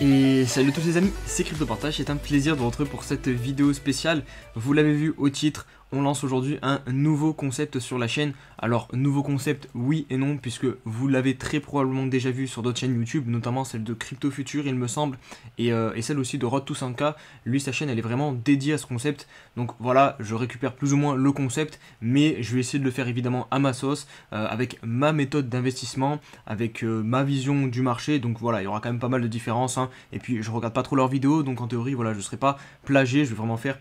Et salut à tous les amis, c'est CryptoPartage, c'est un plaisir de vous pour cette vidéo spéciale. Vous l'avez vu au titre, on lance aujourd'hui un nouveau concept sur la chaîne. Alors, nouveau concept, oui et non, puisque vous l'avez très probablement déjà vu sur d'autres chaînes YouTube, notamment celle de Crypto Future, il me semble, euh, et, celle aussi de Rod Toussaint k Lui, sa chaîne, elle est vraiment dédiée à ce concept. Donc voilà, je récupère plus ou moins le concept, mais je vais essayer de le faire évidemment à ma sauce, euh, avec ma méthode d'investissement, avec euh, ma vision du marché. Donc voilà, il y aura quand même pas mal de différences. Hein. Et puis, je regarde pas trop leurs vidéos, donc en théorie, voilà, je serai pas plagé, je vais vraiment faire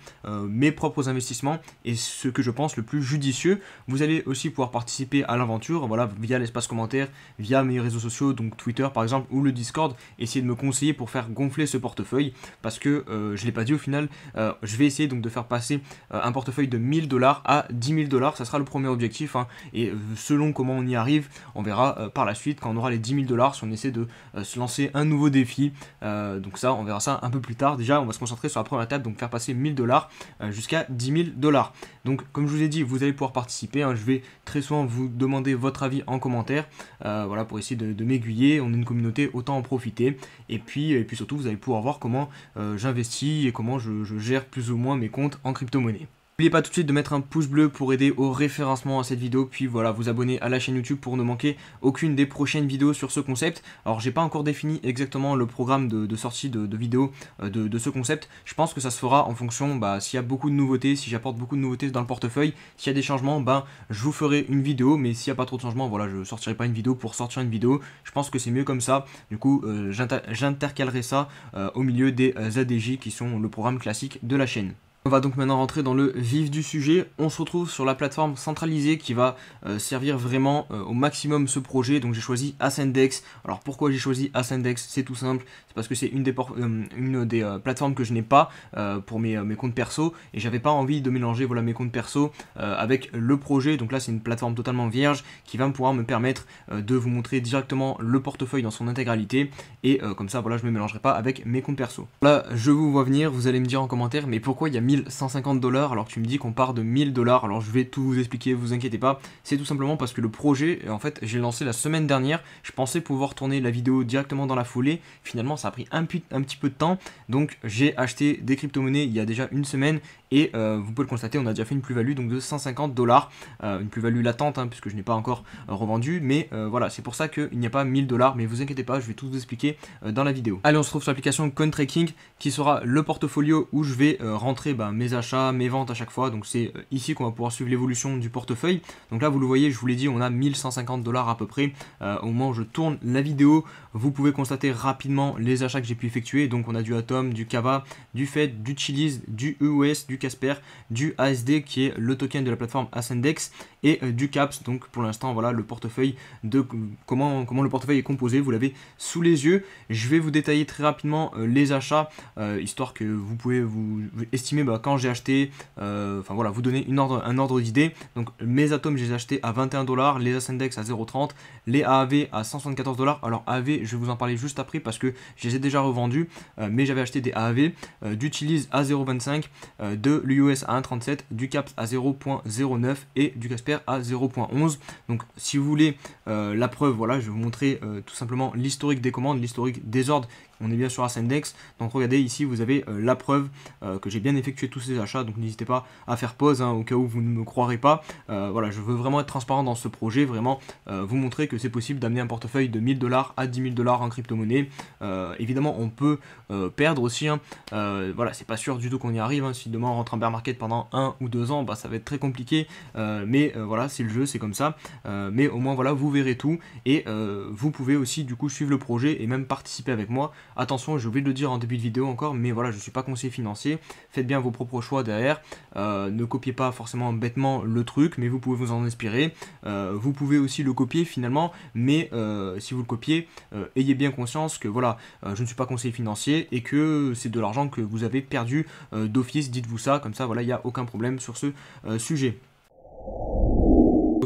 mes propres investissements. Et ce que je pense le plus judicieux. Vous allez aussi pouvoir participer à l'aventure, voilà, via l'espace commentaire, via mes réseaux sociaux, donc Twitter par exemple, ou le Discord, essayer de me conseiller pour faire gonfler ce portefeuille, parce que euh, je ne l'ai pas dit au final, euh, je vais essayer donc de faire passer euh, un portefeuille de 1000 dollars à 10 000 dollars, ça sera le premier objectif, hein, et selon comment on y arrive, on verra par la suite quand on aura les 10 000 dollars, si on essaie de se lancer un nouveau défi, donc ça, on verra ça un peu plus tard. Déjà, on va se concentrer sur la première étape, donc faire passer 1000 dollars jusqu'à 10 000 dollars. Donc comme je vous ai dit, vous allez pouvoir participer. Hein. Je vais très souvent vous demander votre avis en commentaire, euh, voilà, pour essayer de, m'aiguiller. On est une communauté, autant en profiter. Et puis, et puis surtout, vous allez pouvoir voir comment euh, j'investis et comment je, je, gère plus ou moins mes comptes en crypto-monnaie. N'oubliez pas tout de suite de mettre un pouce bleu pour aider au référencement à cette vidéo, puis voilà, vous abonner à la chaîne YouTube pour ne manquer aucune des prochaines vidéos sur ce concept. Alors j'ai pas encore défini exactement le programme de, sortie de, vidéo vidéos euh, de, ce concept, je pense que ça se fera en fonction bah, s'il y a beaucoup de nouveautés, si j'apporte beaucoup de nouveautés dans le portefeuille, s'il y a des changements, ben je vous ferai une vidéo, mais s'il n'y a pas trop de changements, voilà, je sortirai pas une vidéo pour sortir une vidéo, je pense que c'est mieux comme ça, du coup euh, j'intercalerai ça euh, au milieu des ADJ qui sont le programme classique de la chaîne. On va donc maintenant rentrer dans le vif du sujet. On se retrouve sur la plateforme centralisée qui va euh, servir vraiment euh, au maximum ce projet. Donc j'ai choisi Ascendex. Alors pourquoi j'ai choisi Ascendex C'est tout simple. C'est parce que c'est une des, euh, plateformes que je n'ai pas pour mes, comptes perso. Et j'avais pas envie de mélanger voilà, mes comptes perso avec le projet. Donc là c'est une plateforme totalement vierge qui va pouvoir me permettre de vous montrer directement le portefeuille dans son intégralité. Et comme ça voilà je ne me mélangerai pas avec mes comptes perso. Là je vous vois venir, vous allez me dire en commentaire mais pourquoi il y a 1000 150$ dollars alors que tu me dis qu'on part de 1000 dollars. Alors je vais tout vous expliquer, vous inquiétez pas. C'est tout simplement parce que le projet, euh, en fait, j'ai lancé la semaine dernière. Je pensais pouvoir tourner la vidéo directement dans la foulée. Finalement, ça a pris un, petit peu de temps. Donc j'ai acheté des crypto-monnaies il y a déjà une semaine et euh, vous pouvez le constater, on a déjà fait une plus-value donc de 150 dollars. Euh, une plus-value latente hein, puisque je n'ai pas encore revendu. Mais voilà, c'est pour ça qu'il n'y a pas 1000 dollars. Mais vous inquiétez pas, je vais tout vous expliquer dans la vidéo. Allez, on se retrouve sur l'application tracking qui sera le portfolio où je vais rentrer bah, euh, mes achats, mes ventes à chaque fois. Donc c'est euh, ici qu'on va pouvoir suivre l'évolution du portefeuille. Donc là, vous le voyez, je vous l'ai dit, on a 1150 dollars à peu près. Euh, au moment où je tourne la vidéo, vous pouvez constater rapidement les achats que j'ai pu effectuer. Donc on a du Atom, du Kava, du Fed, du Chili's, du EOS, du Casper, du ASD qui est le token de la plateforme Ascendex et du CAPS. Donc pour l'instant, voilà le portefeuille de comment, comment le portefeuille est composé. Vous l'avez sous les yeux. Je vais vous détailler très rapidement les achats, histoire que vous pouvez vous estimer bah, euh, quand j'ai acheté, euh, enfin voilà, vous donnez une ordre, un ordre d'idée. Donc mes atomes, je les ai achetés à 21 les Ascendex à 0,30, les AAV à 174 Alors AAV, je vais vous en parler juste après parce que je les ai déjà revendus, euh, mais j'avais acheté des AAV d'Utilise à 0,25, de l'US à 1,37, du CAPS à 0,09 et du Casper à 0,11. Donc si vous voulez la preuve, voilà, je vais vous montrer tout simplement l'historique des commandes, l'historique des ordres on est bien sur Ascendex. Donc regardez ici, vous avez euh, la preuve euh, que j'ai bien effectué tous ces achats. Donc n'hésitez pas à faire pause hein, au cas où vous ne me croirez pas. Euh, voilà, je veux vraiment être transparent dans ce projet, vraiment vous montrer que c'est possible d'amener un portefeuille de 1000 dollars à 10 000 dollars en crypto-monnaie. évidemment, on peut perdre aussi. Hein. voilà, c'est pas sûr du tout qu'on y arrive. Hein. si demain on rentre en bear market pendant un ou deux ans, bah, ça va être très compliqué. mais voilà, c'est le jeu, c'est comme ça. mais au moins, voilà, vous verrez tout et vous pouvez aussi du coup suivre le projet et même participer avec moi. Attention, j'ai oublié de le dire en début de vidéo encore, mais voilà, je ne suis pas conseiller financier. Faites bien vos propres choix derrière. Euh, ne copiez pas forcément bêtement le truc, mais vous pouvez vous en inspirer. Euh, vous pouvez aussi le copier finalement, mais euh, si vous le copiez, ayez bien conscience que voilà, je ne suis pas conseiller financier et que c'est de l'argent que vous avez perdu d'office. Dites-vous ça, comme ça, voilà, il n'y a aucun problème sur ce sujet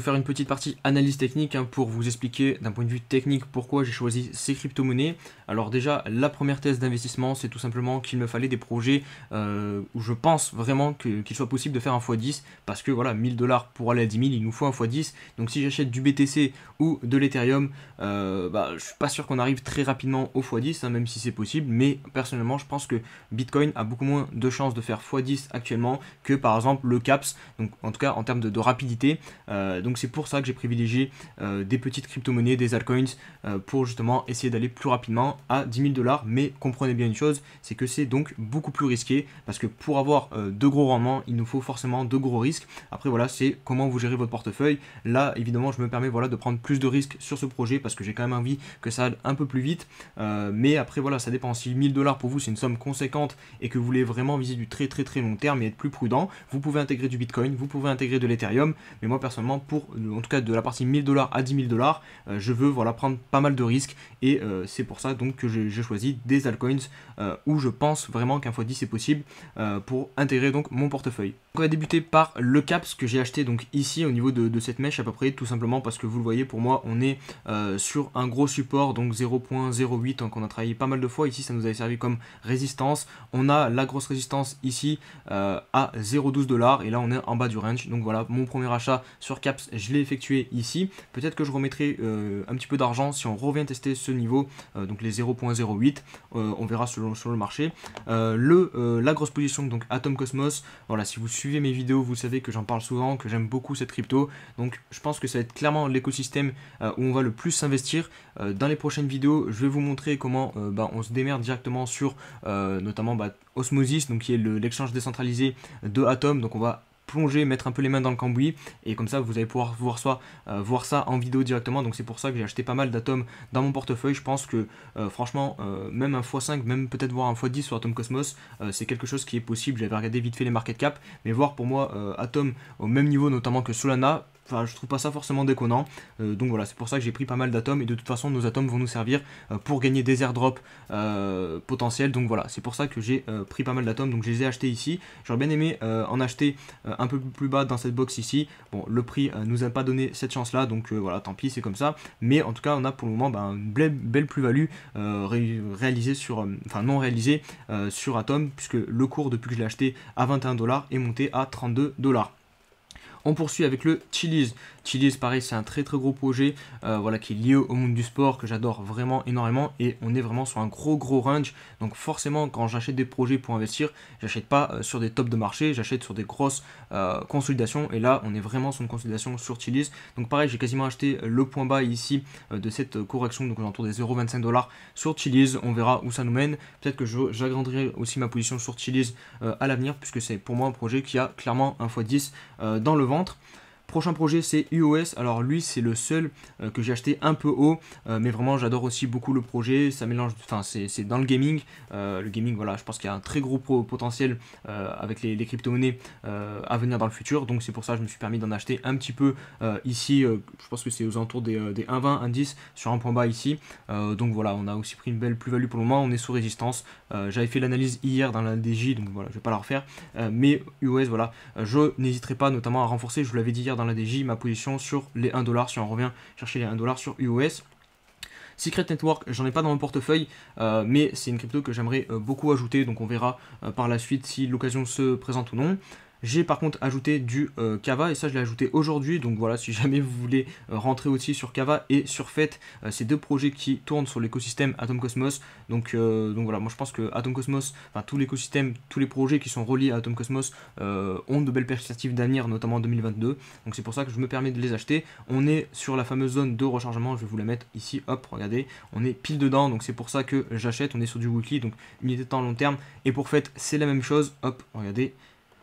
faire une petite partie analyse technique hein, pour vous expliquer d'un point de vue technique pourquoi j'ai choisi ces crypto-monnaies. Alors déjà, la première thèse d'investissement, c'est tout simplement qu'il me fallait des projets euh, où je pense vraiment qu'il soit possible de faire un x10 parce que voilà, 1000 dollars pour aller à 10 000, il nous faut un x10. Donc si j'achète du BTC ou de l'Ethereum, euh, bah, je suis pas sûr qu'on arrive très rapidement au x10, hein, même si c'est possible. Mais personnellement, je pense que Bitcoin a beaucoup moins de chances de faire x10 actuellement que par exemple le CAPS, donc en tout cas en termes de, rapidité. Euh, donc donc c'est pour ça que j'ai privilégié euh, des petites crypto-monnaies, des altcoins, euh, pour justement essayer d'aller plus rapidement à 10 000 dollars. Mais comprenez bien une chose, c'est que c'est donc beaucoup plus risqué, parce que pour avoir euh, de gros rendements, il nous faut forcément de gros risques. Après voilà, c'est comment vous gérez votre portefeuille. Là, évidemment, je me permets voilà, de prendre plus de risques sur ce projet, parce que j'ai quand même envie que ça aille un peu plus vite. mais après voilà, ça dépend. Si 1000 dollars pour vous, c'est une somme conséquente et que vous voulez vraiment viser du très très très long terme et être plus prudent, vous pouvez intégrer du Bitcoin, vous pouvez intégrer de l'Ethereum. Mais moi personnellement, euh, en tout cas de la partie 1000 dollars à 10 000 dollars, euh, je veux voilà, prendre pas mal de risques et euh, c'est pour ça donc que j'ai choisi des altcoins où je pense vraiment qu'un fois 10 c'est possible pour intégrer donc mon portefeuille. On va débuter par le cap, ce que j'ai acheté donc ici au niveau de, cette mèche à peu près, tout simplement parce que vous le voyez, pour moi, on est sur un gros support, donc 0.08, hein, qu'on a travaillé pas mal de fois. Ici, ça nous avait servi comme résistance. On a la grosse résistance ici à 0.12 dollars, et là, on est en bas du range. Donc voilà, mon premier achat sur cap, je l'ai effectué ici. Peut-être que je remettrai euh, un petit peu d'argent si on revient tester ce niveau, euh, donc les 0.08, euh, on verra selon sur le marché. le, la grosse position, donc Atom Cosmos, voilà, si vous suivez mes vidéos, vous savez que j'en parle souvent, que j'aime beaucoup cette crypto, donc je pense que ça va être clairement l'écosystème où on va le plus s'investir. dans les prochaines vidéos, je vais vous montrer comment bah, on se démerde directement sur notamment bah, Osmosis, donc qui est l'exchange décentralisé de Atom, donc on va plonger, mettre un peu les mains dans le cambouis, et comme ça vous allez pouvoir voir, soit, euh, voir ça en vidéo directement, donc c'est pour ça que j'ai acheté pas mal d'atomes dans mon portefeuille, je pense que euh, franchement, euh, même un x5, même peut-être voir un x10 sur Atom Cosmos, c'est quelque chose qui est possible, j'avais regardé vite fait les market cap, mais voir pour moi Atom au même niveau notamment que Solana, enfin je trouve pas ça forcément déconnant. Euh, donc voilà, c'est pour ça que j'ai pris pas mal d'atomes et de toute façon nos atomes vont nous servir euh, pour gagner des airdrops euh, potentiels. Donc voilà, c'est pour ça que j'ai pris pas mal d'atomes. Donc je les ai achetés ici. J'aurais bien aimé en acheter un peu plus bas dans cette box ici. Bon, le prix nous a pas donné cette chance là, donc voilà, tant pis, c'est comme ça. Mais en tout cas, on a pour le moment ben, une belle, plus-value sur, enfin non réalisée sur Atom, puisque le cours depuis que je l'ai acheté à 21 dollars est monté à 32 dollars. On poursuit avec le Chili's. Chili's, pareil, c'est un très très gros projet euh, voilà, qui est lié au monde du sport, que j'adore vraiment énormément. Et on est vraiment sur un gros gros range. Donc forcément, quand j'achète des projets pour investir, j'achète pas euh, sur des tops de marché, j'achète sur des grosses euh, consolidations. Et là, on est vraiment sur une consolidation sur Chili's. Donc pareil, j'ai quasiment acheté le point bas ici de cette correction, donc autour des 0,25 dollars sur Chili's. On verra où ça nous mène. Peut-être que j'agrandirai aussi ma position sur Chili's à l'avenir, puisque c'est pour moi un projet qui a clairement 1 x10 dans le ventre. Prochain projet, c'est UOS. Alors lui, c'est le seul euh, que j'ai acheté un peu haut, euh, mais vraiment, j'adore aussi beaucoup le projet. Ça mélange, enfin, c'est dans le gaming. Euh, le gaming, voilà, je pense qu'il y a un très gros potentiel avec les, crypto-monnaies à venir dans le futur. Donc c'est pour ça que je me suis permis d'en acheter un petit peu ici. je pense que c'est aux alentours des, des 1,20, 1,10 sur un point bas ici. donc voilà, on a aussi pris une belle plus-value pour le moment. On est sous résistance. J'avais fait l'analyse hier dans la DJ, donc voilà, je vais pas la refaire. mais UOS, voilà, je n'hésiterai pas notamment à renforcer. Je vous l'avais dit hier. Dans la DJ ma position sur les 1$ si on revient chercher les 1$ sur UOS. Secret Network, j'en ai pas dans mon portefeuille, euh, mais c'est une crypto que j'aimerais euh, beaucoup ajouter, donc on verra euh, par la suite si l'occasion se présente ou non. J'ai par contre ajouté du euh, Kava et ça je l'ai ajouté aujourd'hui. Donc voilà, si jamais vous voulez euh, rentrer aussi sur Kava et sur Fête, euh, ces deux projets qui tournent sur l'écosystème Atom Cosmos. Donc, donc voilà, moi je pense que Atom Cosmos, enfin tout l'écosystème, tous les projets qui sont reliés à Atom Cosmos ont de belles perspectives d'avenir, notamment en 2022. Donc c'est pour ça que je me permets de les acheter. On est sur la fameuse zone de rechargement, je vais vous la mettre ici, hop, regardez, on est pile dedans, donc c'est pour ça que j'achète, on est sur du weekly, donc unité de temps long terme. Et pour Fête, c'est la même chose, hop, regardez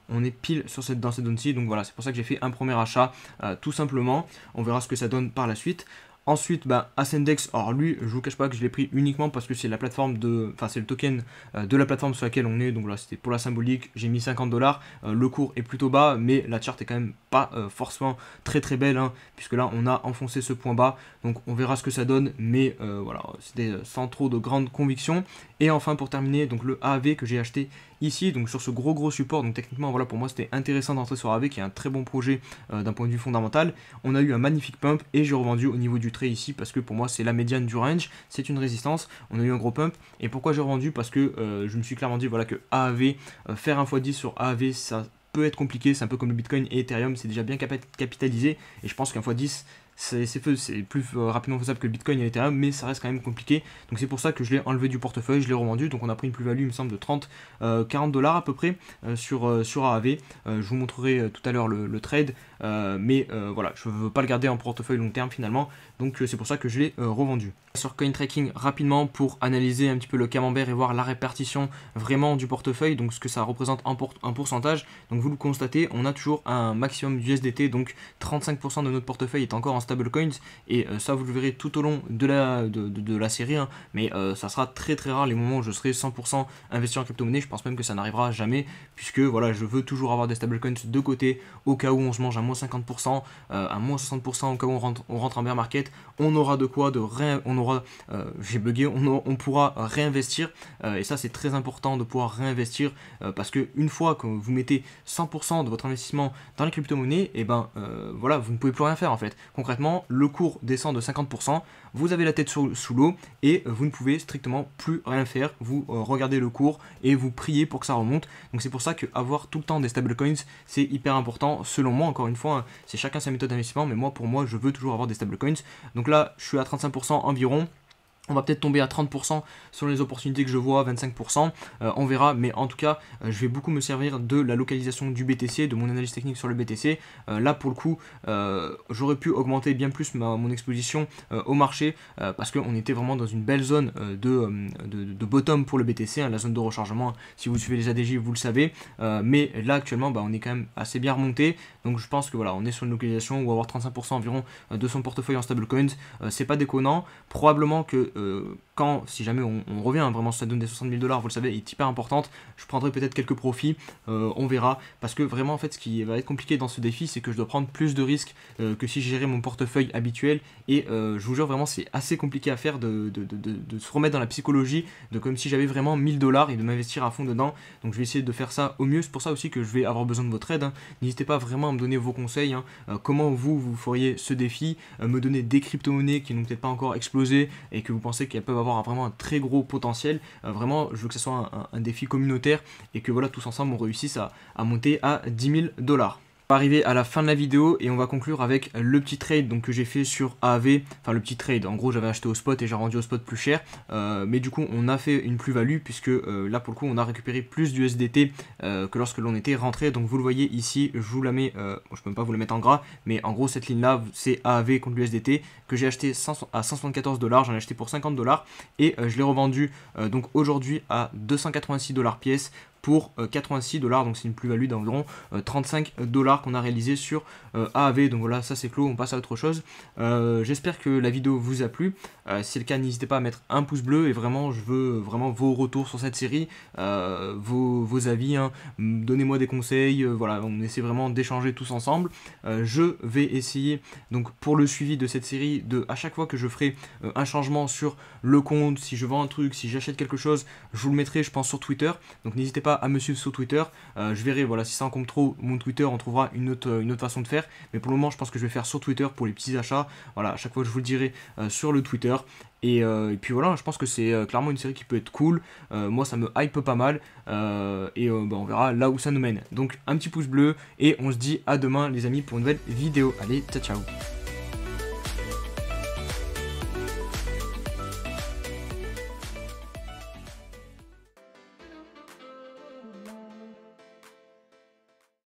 on est pile sur cette, danse cette zone-ci. Donc voilà, c'est pour ça que j'ai fait un premier achat, euh, tout simplement. On verra ce que ça donne par la suite. Ensuite, bah, Ascendex, alors lui, je vous cache pas que je l'ai pris uniquement parce que c'est la plateforme de, enfin c'est le token euh, de la plateforme sur laquelle on est, donc là, c'était pour la symbolique, j'ai mis 50 dollars, euh, le cours est plutôt bas, mais la charte est quand même pas forcément très très belle, hein, puisque là on a enfoncé ce point bas, donc on verra ce que ça donne, mais voilà, c'était sans trop de grande conviction. Et enfin pour terminer, donc le AV que j'ai acheté ici, donc sur ce gros gros support. Donc techniquement, voilà, pour moi, c'était intéressant d'entrer sur AV, qui est un très bon projet euh, d'un point de vue fondamental. On a eu un magnifique pump et j'ai revendu au niveau du trait ici parce que pour moi, c'est la médiane du range, c'est une résistance. On a eu un gros pump. Et pourquoi j'ai revendu Parce que euh, je me suis clairement dit, voilà, que AAV, euh, faire un x10 sur AAV, ça peut être compliqué. C'est un peu comme le Bitcoin et Ethereum, c'est déjà bien capitalisé. Et je pense qu'un x10 c'est plus euh, rapidement faisable que le Bitcoin et était, mais ça reste quand même compliqué. Donc c'est pour ça que je l'ai enlevé du portefeuille, je l'ai revendu. Donc on a pris une plus-value, il me semble, de 30, 40 euh, dollars à peu près euh, sur, sur AAV. je vous montrerai tout à l'heure le, trade. Euh, mais euh, voilà, je veux pas le garder en portefeuille long terme finalement, donc euh, c'est pour ça que je l'ai revendu. Sur coin tracking rapidement pour analyser un petit peu le camembert et voir la répartition vraiment du portefeuille, donc ce que ça représente en, pourcentage. Donc vous le constatez, on a toujours un maximum d'USDT, donc 35% de notre portefeuille est encore en stable coins et ça vous le verrez tout au long de la, de, la série, hein. mais ça sera très très rare les moments où je serai 100% investi en crypto-monnaie, je pense même que ça n'arrivera jamais, puisque voilà, je veux toujours avoir des stable coins de côté au cas où on se mange un moins 50%, euh, à moins 60% quand on rentre, on rentre en bear market, on aura de quoi de rien, on aura, euh, j'ai bugué, on, on, pourra réinvestir euh, et ça c'est très important de pouvoir réinvestir parce que une fois que vous mettez 100% de votre investissement dans les crypto-monnaies, et eh ben voilà, vous ne pouvez plus rien faire en fait. Concrètement, le cours descend de 50%, vous avez la tête sous, l'eau et vous ne pouvez strictement plus rien faire. Vous regardez le cours et vous priez pour que ça remonte. Donc c'est pour ça que avoir tout le temps des coins c'est hyper important selon moi encore une fois. Hein, c'est chacun sa méthode d'investissement, mais moi, pour moi, je veux toujours avoir des stablecoins. Donc là, je suis à 35% environ. On va peut-être tomber à 30% selon les opportunités que je vois, 25%, euh, on verra, mais en tout cas, euh, je vais beaucoup me servir de la localisation du BTC, de mon analyse technique sur le BTC. Euh, là, pour le coup, j'aurais pu augmenter bien plus ma, mon exposition au marché, parce qu'on était vraiment dans une belle zone de, de, bottom pour le BTC, hein, la zone de rechargement, si vous suivez les ADJ, vous le savez, mais là, actuellement, bah, on est quand même assez bien remonté, donc je pense que voilà, on est sur une localisation où avoir 35% environ de son portefeuille en stable stablecoins, c'est pas déconnant, probablement que euh, quand, si jamais on, revient hein, vraiment sur cette donne des 60 000 dollars, vous le savez, est hyper importante, je prendrai peut-être quelques profits, euh, on verra, parce que vraiment, en fait, ce qui va être compliqué dans ce défi, c'est que je dois prendre plus de risques euh, que si j'ai gérais mon portefeuille habituel, et je vous jure, vraiment, c'est assez compliqué à faire de, se remettre dans la psychologie, de comme si j'avais vraiment 1000 dollars et de m'investir à fond dedans, donc je vais essayer de faire ça au mieux, c'est pour ça aussi que je vais avoir besoin de votre aide, hein. n'hésitez pas vraiment à me donner vos conseils, hein. comment vous, vous feriez ce défi, me donner des crypto-monnaies qui n'ont peut-être pas encore explosé et que vous pensez qu'elles peuvent avoir vraiment un très gros potentiel. Euh, vraiment, je veux que ce soit un, défi communautaire et que voilà, tous ensemble, on réussisse à, à monter à 10 000 dollars. On va arriver à la fin de la vidéo et on va conclure avec le petit trade donc, que j'ai fait sur AV. enfin le petit trade, en gros j'avais acheté au spot et j'ai rendu au spot plus cher, euh, mais du coup on a fait une plus-value puisque euh, là pour le coup on a récupéré plus du SDT euh, que lorsque l'on était rentré, donc vous le voyez ici, je vous la mets, je peux même pas vous la mettre en gras, mais en gros cette ligne là c'est AAV contre l'USDT que j'ai acheté à 174 dollars, j'en ai acheté pour 50 dollars et je l'ai revendu donc aujourd'hui à 286 dollars pièce, pour 86 euh, dollars, donc c'est une plus-value d'environ 35 euh, dollars qu'on a réalisé sur euh, AAV. Donc voilà, ça c'est clos, on passe à autre chose. J'espère que la vidéo vous a plu. Euh, si c'est le cas, n'hésitez pas à mettre un pouce bleu et vraiment, je veux vraiment vos retours sur cette série, euh, vos, avis, hein. donnez-moi des conseils, euh, voilà, on essaie vraiment d'échanger tous ensemble. je vais essayer, donc pour le suivi de cette série, de à chaque fois que je ferai un changement sur le compte, si je vends un truc, si j'achète quelque chose, je vous le mettrai, je pense, sur Twitter. Donc n'hésitez pas à me suivre sur Twitter. je verrai, voilà, si ça encombre trop mon Twitter, on trouvera une autre, une autre façon de faire. Mais pour le moment, je pense que je vais faire sur Twitter pour les petits achats. Voilà, à chaque fois, je vous le dirai sur le Twitter. Euh, et, puis voilà, je pense que c'est euh, clairement une série qui peut être cool. Euh, moi, ça me hype pas mal. et bah, on verra là où ça nous mène. Donc, un petit pouce bleu. Et on se dit à demain, les amis, pour une nouvelle vidéo. Allez, ciao, ciao.